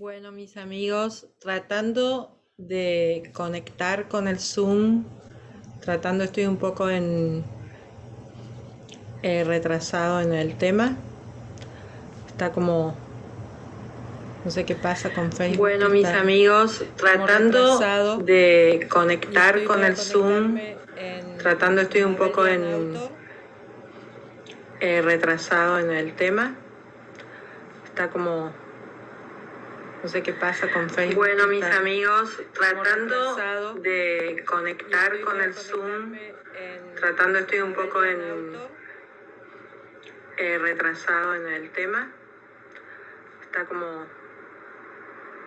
Bueno, mis amigos, tratando de conectar con el Zoom, tratando, estoy un poco en eh, retrasado en el tema. Está como, no sé qué pasa con Facebook. Bueno, mis amigos, tratando de conectar con el Zoom, tratando, estoy un poco en eh, retrasado en el tema. Está como no sé qué pasa con Facebook. Bueno, mis amigos, tratando de conectar con el Zoom, tratando, estoy un poco en eh, retrasado en el tema. Está como,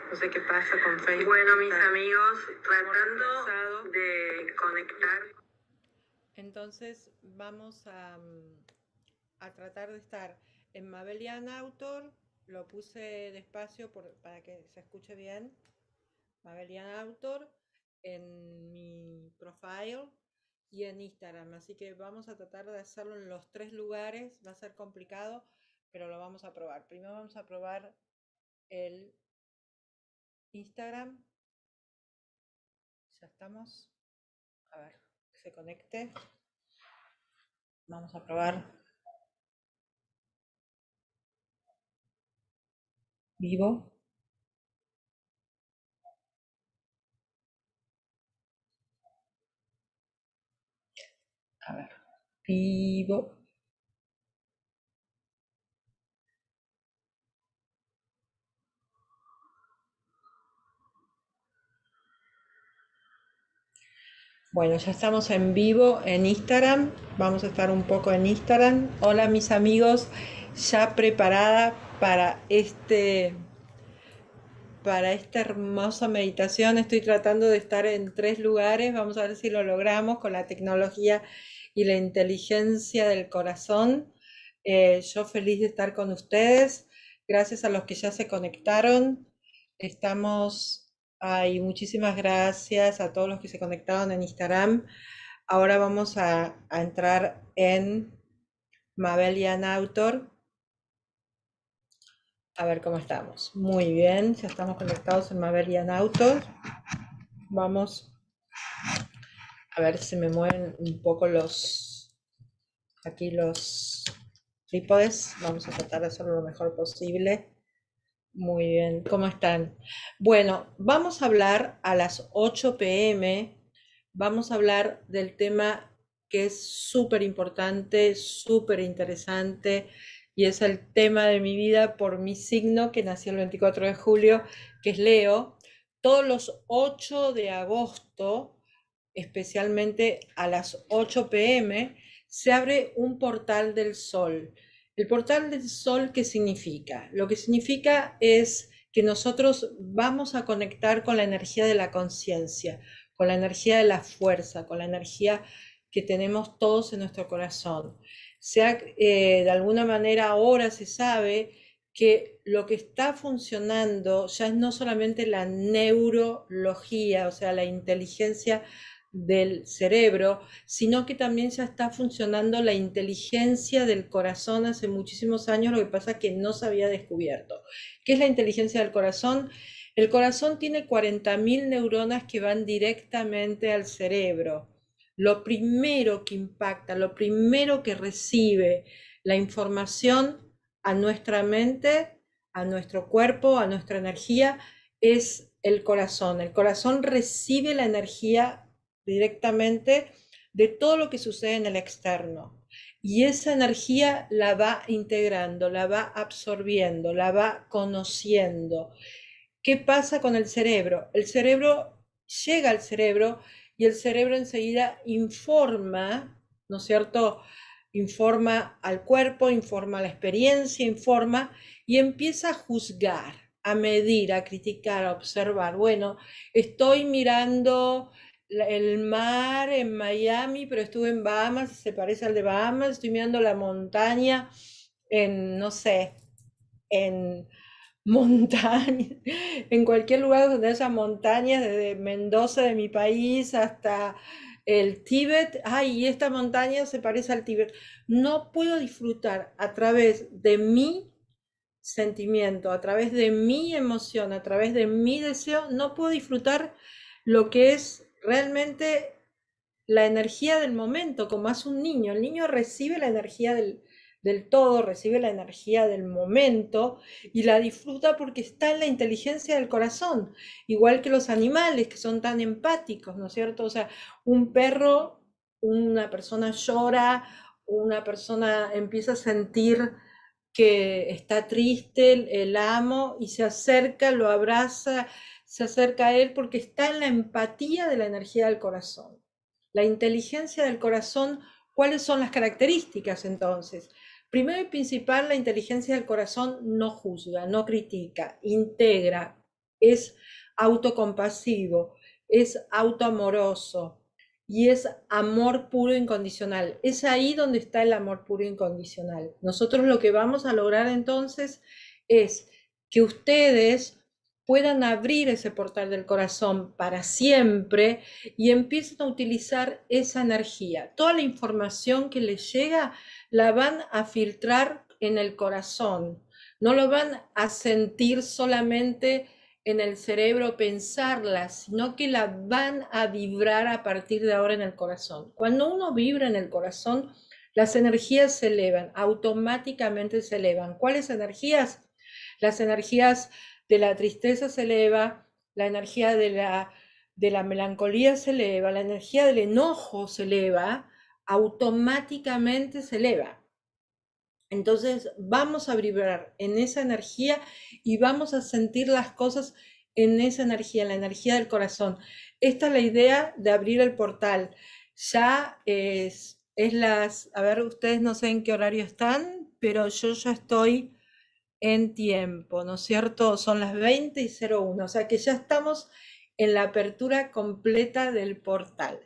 no sé qué pasa con Facebook. Bueno, mis amigos, tratando de conectar. Entonces vamos a, mm, a tratar de estar en Mabelian Autor lo puse despacio para que se escuche bien. Mabelian Autor en mi profile y en Instagram. Así que vamos a tratar de hacerlo en los tres lugares. Va a ser complicado, pero lo vamos a probar. Primero vamos a probar el Instagram. Ya estamos. A ver, que se conecte. Vamos a probar vivo a ver vivo Bueno, ya estamos en vivo en Instagram. Vamos a estar un poco en Instagram. Hola mis amigos, ya preparada para este para esta hermosa meditación. Estoy tratando de estar en tres lugares. Vamos a ver si lo logramos con la tecnología y la inteligencia del corazón. Eh, yo feliz de estar con ustedes. Gracias a los que ya se conectaron. Estamos ahí. Muchísimas gracias a todos los que se conectaron en Instagram. Ahora vamos a, entrar en Mabel y Autor. A ver cómo estamos. Muy bien, ya estamos conectados en Maverian Autos. Vamos a ver si me mueven un poco los aquí los trípodes. Vamos a tratar de hacerlo lo mejor posible. Muy bien, ¿cómo están? Bueno, vamos a hablar a las 8 pm. Vamos a hablar del tema que es súper importante, súper interesante y es el tema de mi vida por mi signo, que nació el 24 de julio, que es Leo, todos los 8 de agosto, especialmente a las 8 pm, se abre un portal del sol. El portal del sol, ¿qué significa? Lo que significa es que nosotros vamos a conectar con la energía de la conciencia, con la energía de la fuerza, con la energía que tenemos todos en nuestro corazón sea eh, de alguna manera ahora se sabe que lo que está funcionando ya es no solamente la neurología, o sea, la inteligencia del cerebro, sino que también ya está funcionando la inteligencia del corazón hace muchísimos años, lo que pasa es que no se había descubierto. ¿Qué es la inteligencia del corazón? El corazón tiene 40.000 neuronas que van directamente al cerebro lo primero que impacta, lo primero que recibe la información a nuestra mente, a nuestro cuerpo, a nuestra energía, es el corazón. El corazón recibe la energía directamente de todo lo que sucede en el externo. Y esa energía la va integrando, la va absorbiendo, la va conociendo. ¿Qué pasa con el cerebro? El cerebro llega al cerebro y el cerebro enseguida informa, ¿no es cierto? Informa al cuerpo, informa a la experiencia, informa y empieza a juzgar, a medir, a criticar, a observar. Bueno, estoy mirando el mar en Miami, pero estuve en Bahamas, se parece al de Bahamas, estoy mirando la montaña en, no sé, en montañas, en cualquier lugar donde haya montañas, desde Mendoza de mi país hasta el Tíbet, ay, esta montaña se parece al Tíbet. No puedo disfrutar a través de mi sentimiento, a través de mi emoción, a través de mi deseo, no puedo disfrutar lo que es realmente la energía del momento, como hace un niño. El niño recibe la energía del, del todo, recibe la energía del momento y la disfruta porque está en la inteligencia del corazón, igual que los animales que son tan empáticos, ¿no es cierto? O sea, un perro, una persona llora, una persona empieza a sentir que está triste, el, amo, y se acerca, lo abraza, se acerca a él porque está en la empatía de la energía del corazón. La inteligencia del corazón, ¿cuáles son las características entonces? Primero y principal, la inteligencia del corazón no juzga, no critica, integra, es autocompasivo, es autoamoroso y es amor puro e incondicional. Es ahí donde está el amor puro e incondicional. Nosotros lo que vamos a lograr entonces es que ustedes puedan abrir ese portal del corazón para siempre y empiecen a utilizar esa energía. Toda la información que les llega la van a filtrar en el corazón, no lo van a sentir solamente en el cerebro pensarla, sino que la van a vibrar a partir de ahora en el corazón. Cuando uno vibra en el corazón, las energías se elevan, automáticamente se elevan. ¿Cuáles energías? Las energías de la tristeza se eleva, la energía de la, melancolía se eleva, la energía del enojo se eleva, automáticamente se eleva. Entonces vamos a vibrar en esa energía y vamos a sentir las cosas en esa energía, en la energía del corazón. Esta es la idea de abrir el portal. Ya es, es las, a ver, ustedes no sé en qué horario están, pero yo ya estoy en tiempo, ¿no es cierto? Son las 20 y 01, o sea que ya estamos en la apertura completa del portal.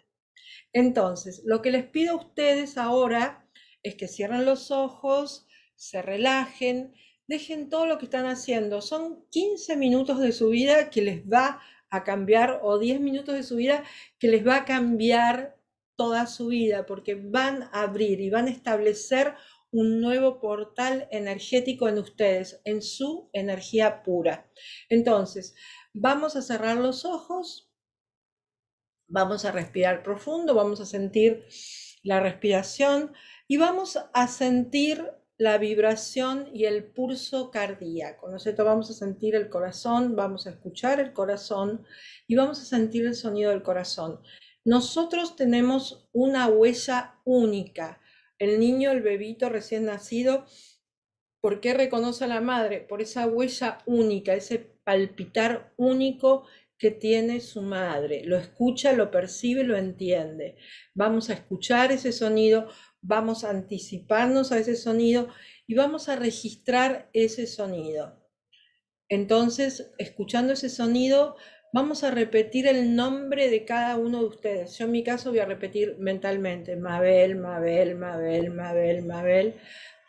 Entonces, lo que les pido a ustedes ahora es que cierren los ojos, se relajen, dejen todo lo que están haciendo. Son 15 minutos de su vida que les va a cambiar o 10 minutos de su vida que les va a cambiar toda su vida porque van a abrir y van a establecer un nuevo portal energético en ustedes, en su energía pura. Entonces, vamos a cerrar los ojos, vamos a respirar profundo, vamos a sentir la respiración y vamos a sentir la vibración y el pulso cardíaco. vamos a sentir el corazón, vamos a escuchar el corazón y vamos a sentir el sonido del corazón. Nosotros tenemos una huella única el niño, el bebito recién nacido, ¿por qué reconoce a la madre? Por esa huella única, ese palpitar único que tiene su madre. Lo escucha, lo percibe, lo entiende. Vamos a escuchar ese sonido, vamos a anticiparnos a ese sonido y vamos a registrar ese sonido. Entonces, escuchando ese sonido, Vamos a repetir el nombre de cada uno de ustedes. Yo en mi caso voy a repetir mentalmente, Mabel, Mabel, Mabel, Mabel, Mabel,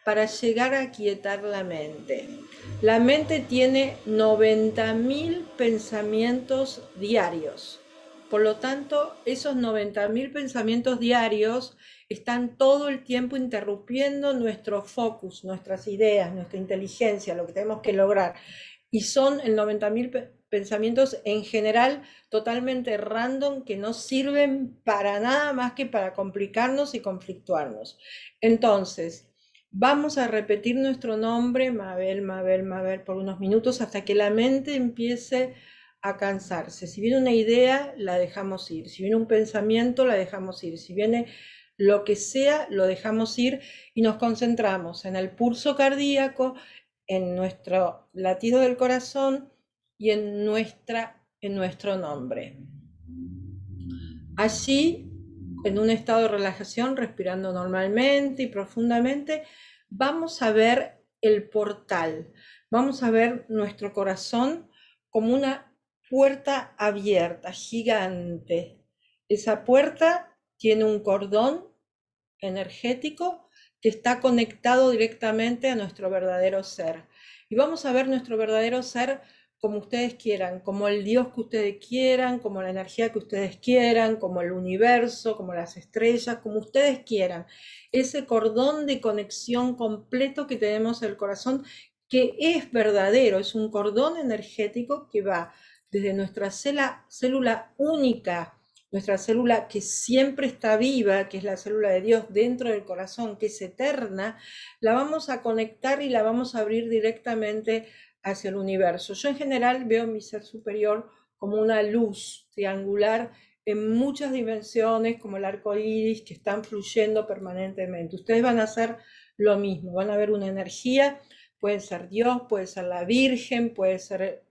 para llegar a quietar la mente. La mente tiene 90.000 pensamientos diarios. Por lo tanto, esos 90.000 pensamientos diarios están todo el tiempo interrumpiendo nuestro focus, nuestras ideas, nuestra inteligencia, lo que tenemos que lograr. Y son el 90.000 pensamientos en general totalmente random que no sirven para nada más que para complicarnos y conflictuarnos. Entonces, Vamos a repetir nuestro nombre, Mabel, Mabel, Mabel, por unos minutos hasta que la mente empiece a cansarse. Si viene una idea, la dejamos ir. Si viene un pensamiento, la dejamos ir. Si viene lo que sea, lo dejamos ir y nos concentramos en el pulso cardíaco, en nuestro latido del corazón, y en, nuestra, en nuestro nombre. así en un estado de relajación, respirando normalmente y profundamente, vamos a ver el portal, vamos a ver nuestro corazón como una puerta abierta, gigante. Esa puerta tiene un cordón energético que está conectado directamente a nuestro verdadero ser. Y vamos a ver nuestro verdadero ser como ustedes quieran, como el Dios que ustedes quieran, como la energía que ustedes quieran, como el universo, como las estrellas, como ustedes quieran. Ese cordón de conexión completo que tenemos en el corazón, que es verdadero, es un cordón energético que va desde nuestra célula, célula única, nuestra célula que siempre está viva, que es la célula de Dios dentro del corazón, que es eterna, la vamos a conectar y la vamos a abrir directamente hacia el universo. Yo en general veo mi ser superior como una luz triangular en muchas dimensiones, como el arco iris, que están fluyendo permanentemente. Ustedes van a hacer lo mismo, van a ver una energía, puede ser Dios, puede ser la Virgen, puede ser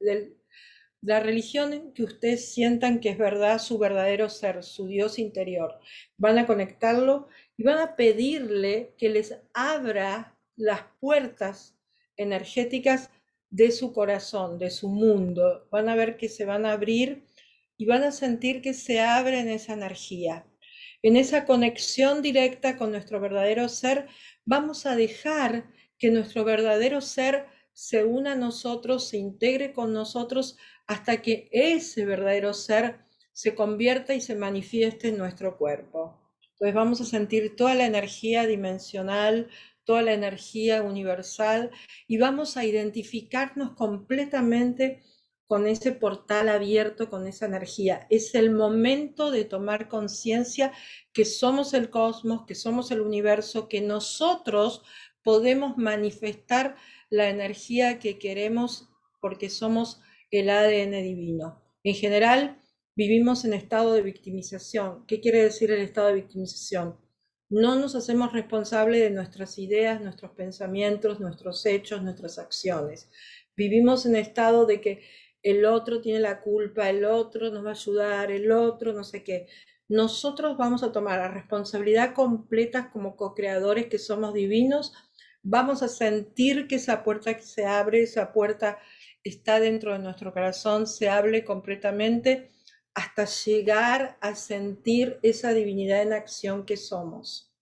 la religión que ustedes sientan que es verdad, su verdadero ser, su Dios interior. Van a conectarlo y van a pedirle que les abra las puertas energéticas de su corazón, de su mundo. Van a ver que se van a abrir y van a sentir que se abren esa energía. En esa conexión directa con nuestro verdadero ser, vamos a dejar que nuestro verdadero ser se una a nosotros, se integre con nosotros, hasta que ese verdadero ser se convierta y se manifieste en nuestro cuerpo. Entonces vamos a sentir toda la energía dimensional toda la energía universal y vamos a identificarnos completamente con ese portal abierto, con esa energía. Es el momento de tomar conciencia que somos el cosmos, que somos el universo, que nosotros podemos manifestar la energía que queremos porque somos el ADN divino. En general, vivimos en estado de victimización. ¿Qué quiere decir el estado de victimización? No nos hacemos responsables de nuestras ideas, nuestros pensamientos, nuestros hechos, nuestras acciones. Vivimos en estado de que el otro tiene la culpa, el otro nos va a ayudar, el otro no sé qué. Nosotros vamos a tomar la responsabilidad completa como co-creadores que somos divinos. Vamos a sentir que esa puerta que se abre, esa puerta está dentro de nuestro corazón, se abre completamente hasta llegar a sentir esa divinidad en acción que somos.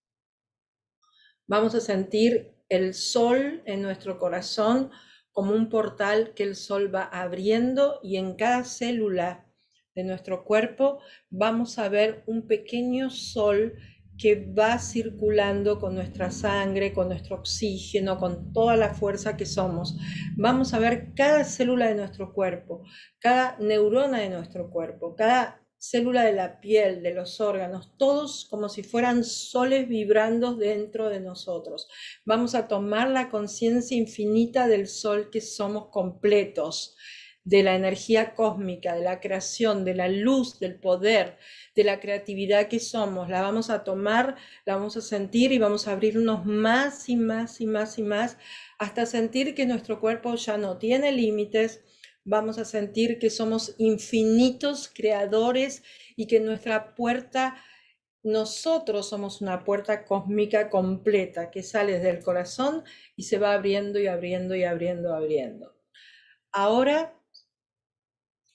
Vamos a sentir el sol en nuestro corazón como un portal que el sol va abriendo y en cada célula de nuestro cuerpo vamos a ver un pequeño sol que va circulando con nuestra sangre, con nuestro oxígeno, con toda la fuerza que somos. Vamos a ver cada célula de nuestro cuerpo, cada neurona de nuestro cuerpo, cada célula de la piel, de los órganos, todos como si fueran soles vibrando dentro de nosotros. Vamos a tomar la conciencia infinita del sol que somos completos de la energía cósmica, de la creación, de la luz, del poder, de la creatividad que somos. La vamos a tomar, la vamos a sentir y vamos a abrirnos más y más y más y más hasta sentir que nuestro cuerpo ya no tiene límites. Vamos a sentir que somos infinitos creadores y que nuestra puerta nosotros somos una puerta cósmica completa que sale del corazón y se va abriendo y abriendo y abriendo, abriendo. Ahora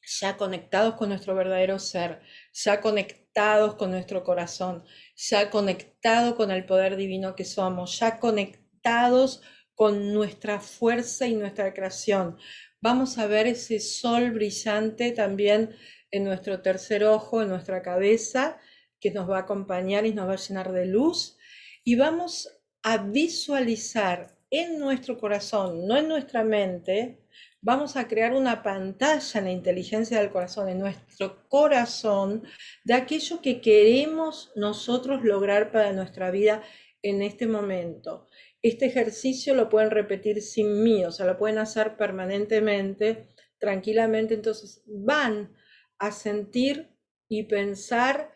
ya conectados con nuestro verdadero ser, ya conectados con nuestro corazón, ya conectados con el poder divino que somos, ya conectados con nuestra fuerza y nuestra creación. Vamos a ver ese sol brillante también en nuestro tercer ojo, en nuestra cabeza, que nos va a acompañar y nos va a llenar de luz. Y vamos a visualizar en nuestro corazón, no en nuestra mente, vamos a crear una pantalla en la inteligencia del corazón, en nuestro corazón, de aquello que queremos nosotros lograr para nuestra vida en este momento. Este ejercicio lo pueden repetir sin mí, o sea, lo pueden hacer permanentemente, tranquilamente, entonces van a sentir y pensar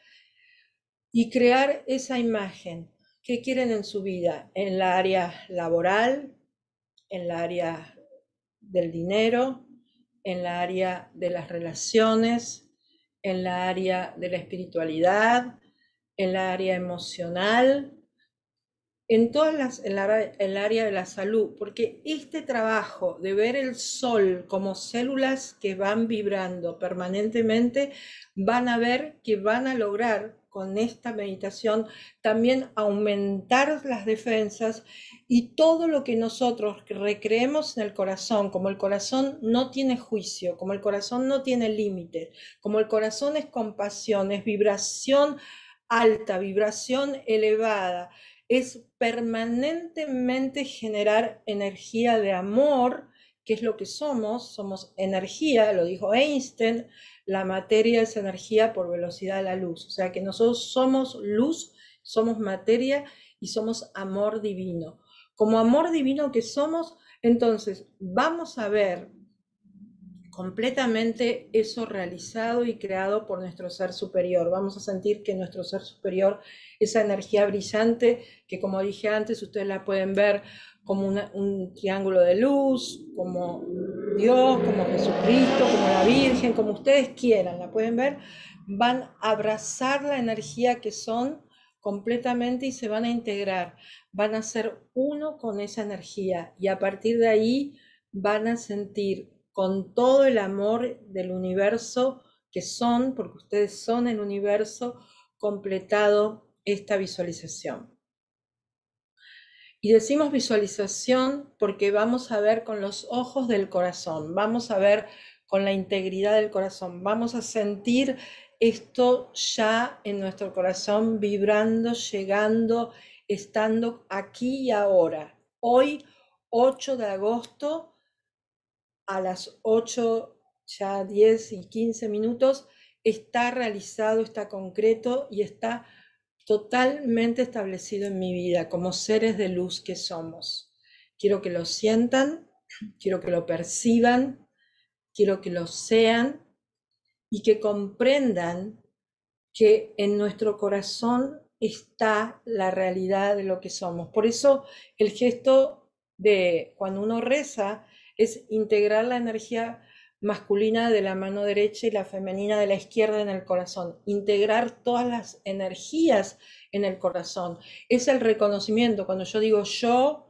y crear esa imagen que quieren en su vida, en la área laboral, en la área del dinero, en la área de las relaciones, en la área de la espiritualidad, en la área emocional, en todas las, el área de la salud, porque este trabajo de ver el sol como células que van vibrando permanentemente, van a ver que van a lograr con esta meditación también aumentar las defensas y todo lo que nosotros recreemos en el corazón, como el corazón no tiene juicio, como el corazón no tiene límite, como el corazón es compasión, es vibración alta, vibración elevada, es permanentemente generar energía de amor, que es lo que somos, somos energía, lo dijo Einstein, la materia es energía por velocidad de la luz, o sea que nosotros somos luz, somos materia y somos amor divino. Como amor divino que somos, entonces vamos a ver completamente eso realizado y creado por nuestro ser superior. Vamos a sentir que nuestro ser superior, esa energía brillante, que como dije antes, ustedes la pueden ver como un triángulo de luz, como Dios, como Jesucristo, como la Virgen, como ustedes quieran, la pueden ver, van a abrazar la energía que son completamente y se van a integrar, van a ser uno con esa energía y a partir de ahí van a sentir con todo el amor del universo que son, porque ustedes son el universo, completado esta visualización. Y decimos visualización porque vamos a ver con los ojos del corazón, vamos a ver con la integridad del corazón, vamos a sentir esto ya en nuestro corazón vibrando, llegando, estando aquí y ahora. Hoy, 8 de agosto, a las 8, ya 10 y 15 minutos, está realizado, está concreto y está totalmente establecido en mi vida como seres de luz que somos. Quiero que lo sientan, quiero que lo perciban, quiero que lo sean y que comprendan que en nuestro corazón está la realidad de lo que somos. Por eso el gesto de cuando uno reza es integrar la energía masculina de la mano derecha y la femenina de la izquierda en el corazón, integrar todas las energías en el corazón. Es el reconocimiento, cuando yo digo yo,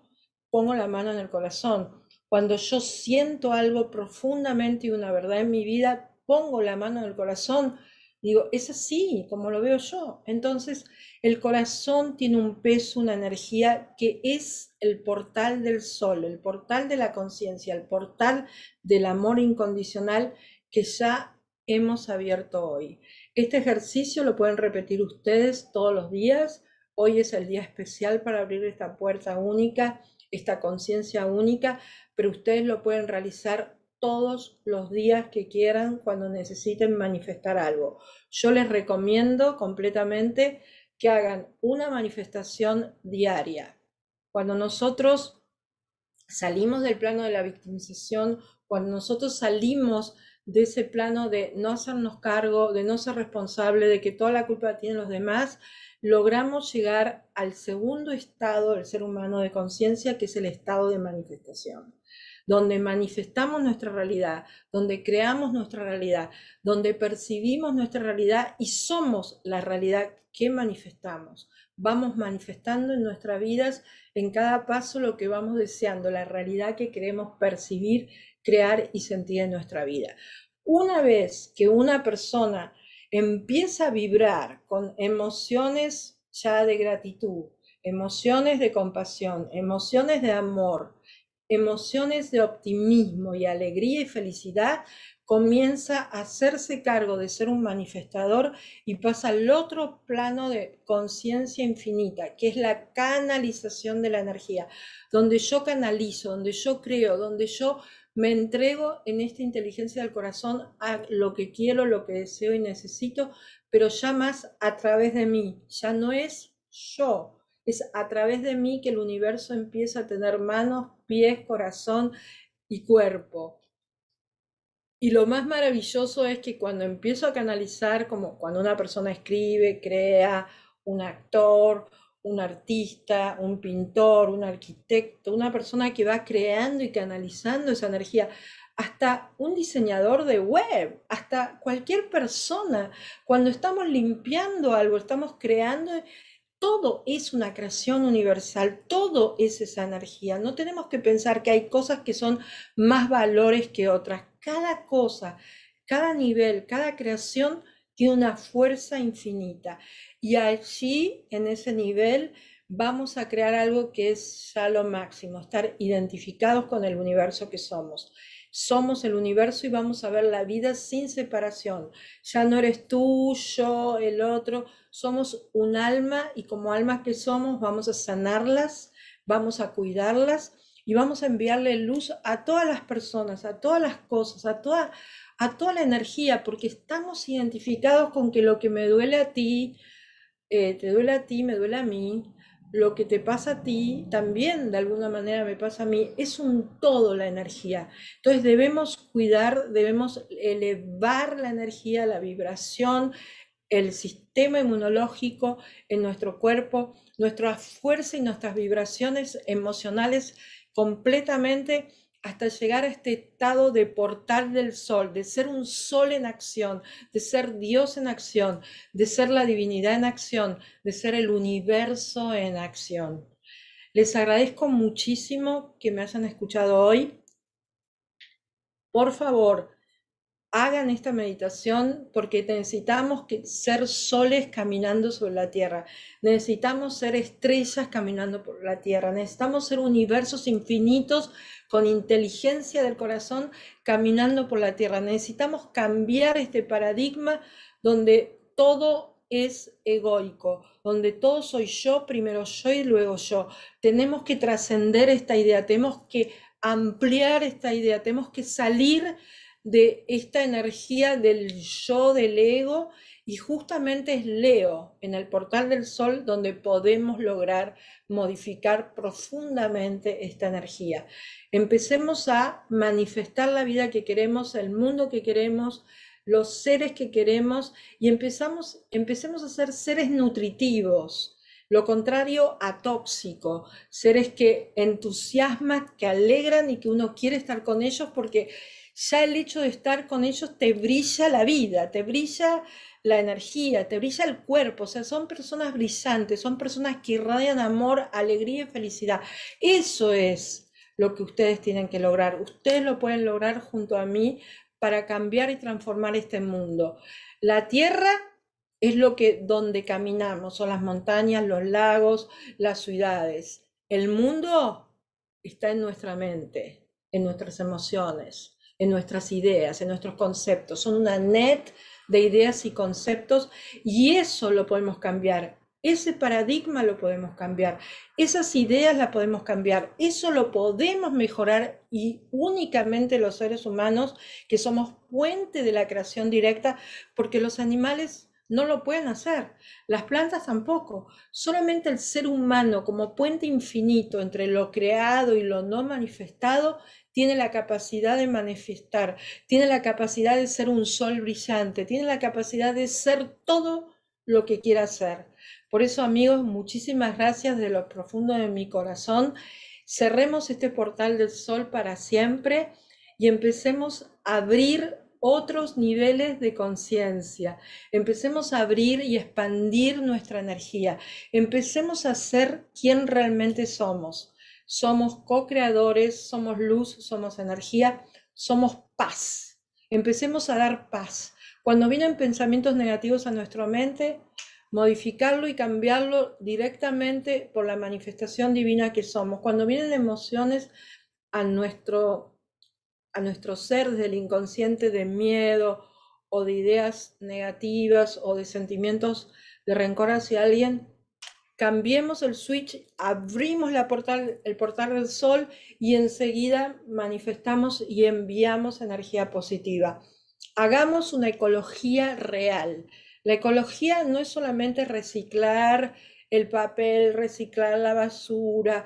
pongo la mano en el corazón. Cuando yo siento algo profundamente y una verdad en mi vida, pongo la mano en el corazón Digo, es así como lo veo yo. Entonces, el corazón tiene un peso, una energía que es el portal del sol, el portal de la conciencia, el portal del amor incondicional que ya hemos abierto hoy. Este ejercicio lo pueden repetir ustedes todos los días. Hoy es el día especial para abrir esta puerta única, esta conciencia única, pero ustedes lo pueden realizar todos los días que quieran cuando necesiten manifestar algo. Yo les recomiendo completamente que hagan una manifestación diaria. Cuando nosotros salimos del plano de la victimización, cuando nosotros salimos de ese plano de no hacernos cargo, de no ser responsable, de que toda la culpa la tienen los demás, logramos llegar al segundo estado del ser humano de conciencia, que es el estado de manifestación donde manifestamos nuestra realidad, donde creamos nuestra realidad, donde percibimos nuestra realidad y somos la realidad que manifestamos. Vamos manifestando en nuestras vidas, en cada paso, lo que vamos deseando, la realidad que queremos percibir, crear y sentir en nuestra vida. Una vez que una persona empieza a vibrar con emociones ya de gratitud, emociones de compasión, emociones de amor, emociones de optimismo y alegría y felicidad, comienza a hacerse cargo de ser un manifestador y pasa al otro plano de conciencia infinita, que es la canalización de la energía, donde yo canalizo, donde yo creo, donde yo me entrego en esta inteligencia del corazón a lo que quiero, lo que deseo y necesito, pero ya más a través de mí, ya no es yo, es a través de mí que el universo empieza a tener manos, pies, corazón y cuerpo. Y lo más maravilloso es que cuando empiezo a canalizar, como cuando una persona escribe, crea, un actor, un artista, un pintor, un arquitecto, una persona que va creando y canalizando esa energía, hasta un diseñador de web, hasta cualquier persona, cuando estamos limpiando algo, estamos creando todo es una creación universal, todo es esa energía. No tenemos que pensar que hay cosas que son más valores que otras. Cada cosa, cada nivel, cada creación tiene una fuerza infinita. Y allí, en ese nivel, vamos a crear algo que es ya lo máximo, estar identificados con el universo que somos. Somos el universo y vamos a ver la vida sin separación. Ya no eres tú, yo, el otro. Somos un alma y como almas que somos vamos a sanarlas, vamos a cuidarlas y vamos a enviarle luz a todas las personas, a todas las cosas, a toda, a toda la energía, porque estamos identificados con que lo que me duele a ti, eh, te duele a ti, me duele a mí, lo que te pasa a ti también de alguna manera me pasa a mí, es un todo la energía. Entonces debemos cuidar, debemos elevar la energía, la vibración, el sistema inmunológico en nuestro cuerpo, nuestra fuerza y nuestras vibraciones emocionales completamente hasta llegar a este estado de portal del sol, de ser un sol en acción, de ser Dios en acción, de ser la divinidad en acción, de ser el universo en acción. Les agradezco muchísimo que me hayan escuchado hoy. Por favor, hagan esta meditación porque necesitamos ser soles caminando sobre la tierra, necesitamos ser estrellas caminando por la tierra, necesitamos ser universos infinitos con inteligencia del corazón caminando por la tierra, necesitamos cambiar este paradigma donde todo es egoico, donde todo soy yo, primero yo y luego yo. Tenemos que trascender esta idea, tenemos que ampliar esta idea, tenemos que salir de esta energía del yo, del ego, y justamente es Leo, en el portal del sol, donde podemos lograr modificar profundamente esta energía. Empecemos a manifestar la vida que queremos, el mundo que queremos, los seres que queremos, y empezamos, empecemos a ser seres nutritivos, lo contrario a tóxico, seres que entusiasman, que alegran y que uno quiere estar con ellos porque ya el hecho de estar con ellos te brilla la vida, te brilla la energía, te brilla el cuerpo, o sea, son personas brillantes, son personas que irradian amor, alegría y felicidad. Eso es lo que ustedes tienen que lograr. Ustedes lo pueden lograr junto a mí para cambiar y transformar este mundo. La tierra es lo que donde caminamos, son las montañas, los lagos, las ciudades. El mundo está en nuestra mente, en nuestras emociones en nuestras ideas, en nuestros conceptos. Son una net de ideas y conceptos y eso lo podemos cambiar. Ese paradigma lo podemos cambiar, esas ideas las podemos cambiar, eso lo podemos mejorar y únicamente los seres humanos que somos puente de la creación directa, porque los animales no lo pueden hacer. Las plantas tampoco. Solamente el ser humano, como puente infinito entre lo creado y lo no manifestado, tiene la capacidad de manifestar, tiene la capacidad de ser un sol brillante, tiene la capacidad de ser todo lo que quiera ser. Por eso, amigos, muchísimas gracias de lo profundo de mi corazón. Cerremos este portal del sol para siempre y empecemos a abrir otros niveles de conciencia, empecemos a abrir y expandir nuestra energía, empecemos a ser quien realmente somos. Somos co-creadores, somos luz, somos energía, somos paz. Empecemos a dar paz. Cuando vienen pensamientos negativos a nuestra mente, modificarlo y cambiarlo directamente por la manifestación divina que somos. Cuando vienen emociones a nuestro nuestro ser desde el inconsciente de miedo o de ideas negativas o de sentimientos de rencor hacia alguien, cambiemos el switch, abrimos la portal, el portal del sol y enseguida manifestamos y enviamos energía positiva. Hagamos una ecología real. La ecología no es solamente reciclar el papel, reciclar la basura,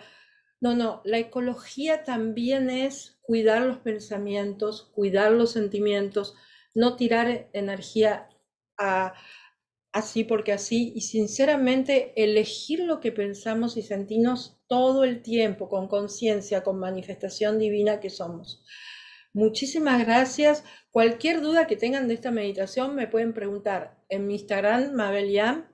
no, no, la ecología también es cuidar los pensamientos, cuidar los sentimientos, no tirar energía a, así porque así y sinceramente elegir lo que pensamos y sentimos todo el tiempo con conciencia, con manifestación divina que somos. Muchísimas gracias. Cualquier duda que tengan de esta meditación me pueden preguntar en mi Instagram, Mabeliam,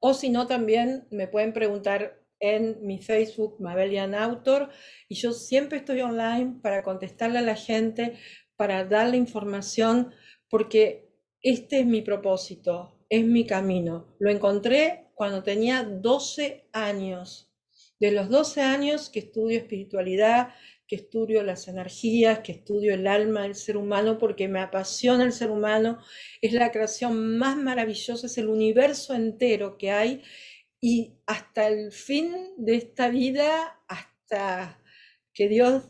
o si no también me pueden preguntar en mi Facebook, Mabelian Autor, y yo siempre estoy online para contestarle a la gente, para darle información, porque este es mi propósito, es mi camino. Lo encontré cuando tenía 12 años. De los 12 años que estudio espiritualidad, que estudio las energías, que estudio el alma del ser humano, porque me apasiona el ser humano, es la creación más maravillosa, es el universo entero que hay y hasta el fin de esta vida, hasta que Dios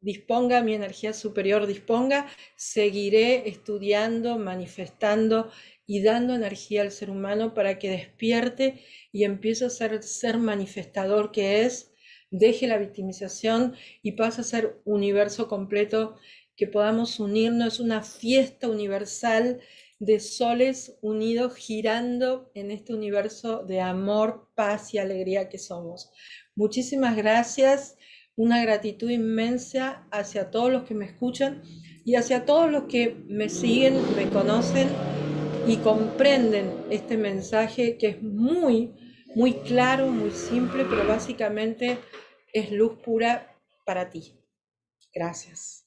disponga, mi energía superior disponga, seguiré estudiando, manifestando y dando energía al ser humano para que despierte y empiece a ser el ser manifestador que es, deje la victimización y pase a ser universo completo, que podamos unirnos, una fiesta universal de soles unidos girando en este universo de amor, paz y alegría que somos. Muchísimas gracias, una gratitud inmensa hacia todos los que me escuchan y hacia todos los que me siguen, me conocen y comprenden este mensaje que es muy, muy claro, muy simple, pero básicamente es luz pura para ti. Gracias.